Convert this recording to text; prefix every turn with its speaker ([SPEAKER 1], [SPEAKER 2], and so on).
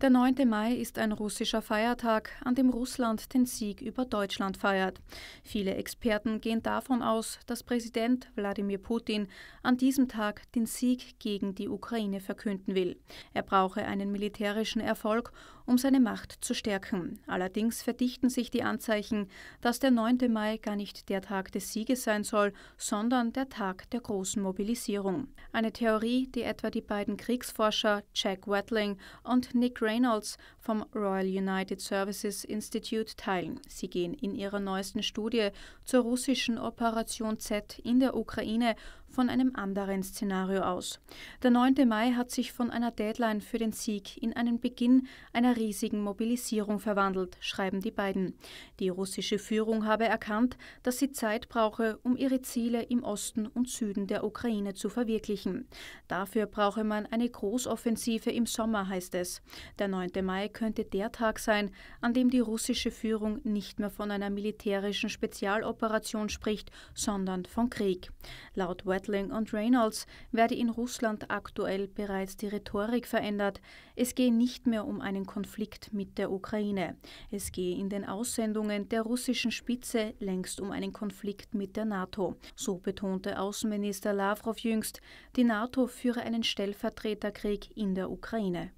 [SPEAKER 1] Der 9. Mai ist ein russischer Feiertag, an dem Russland den Sieg über Deutschland feiert. Viele Experten gehen davon aus, dass Präsident Wladimir Putin an diesem Tag den Sieg gegen die Ukraine verkünden will. Er brauche einen militärischen Erfolg, um seine Macht zu stärken. Allerdings verdichten sich die Anzeichen, dass der 9. Mai gar nicht der Tag des Sieges sein soll, sondern der Tag der großen Mobilisierung. Eine Theorie, die etwa die beiden Kriegsforscher Jack Wetling und Nick Reynolds vom Royal United Services Institute teilen. Sie gehen in ihrer neuesten Studie zur russischen Operation Z in der Ukraine von einem anderen Szenario aus. Der 9. Mai hat sich von einer Deadline für den Sieg in einen Beginn einer riesigen Mobilisierung verwandelt, schreiben die beiden. Die russische Führung habe erkannt, dass sie Zeit brauche, um ihre Ziele im Osten und Süden der Ukraine zu verwirklichen. Dafür brauche man eine Großoffensive im Sommer, heißt es. Der 9. Mai könnte der Tag sein, an dem die russische Führung nicht mehr von einer militärischen Spezialoperation spricht, sondern von Krieg. Laut West Meutling und Reynolds werde in Russland aktuell bereits die Rhetorik verändert. Es gehe nicht mehr um einen Konflikt mit der Ukraine. Es gehe in den Aussendungen der russischen Spitze längst um einen Konflikt mit der NATO. So betonte Außenminister Lavrov jüngst, die NATO führe einen Stellvertreterkrieg in der Ukraine.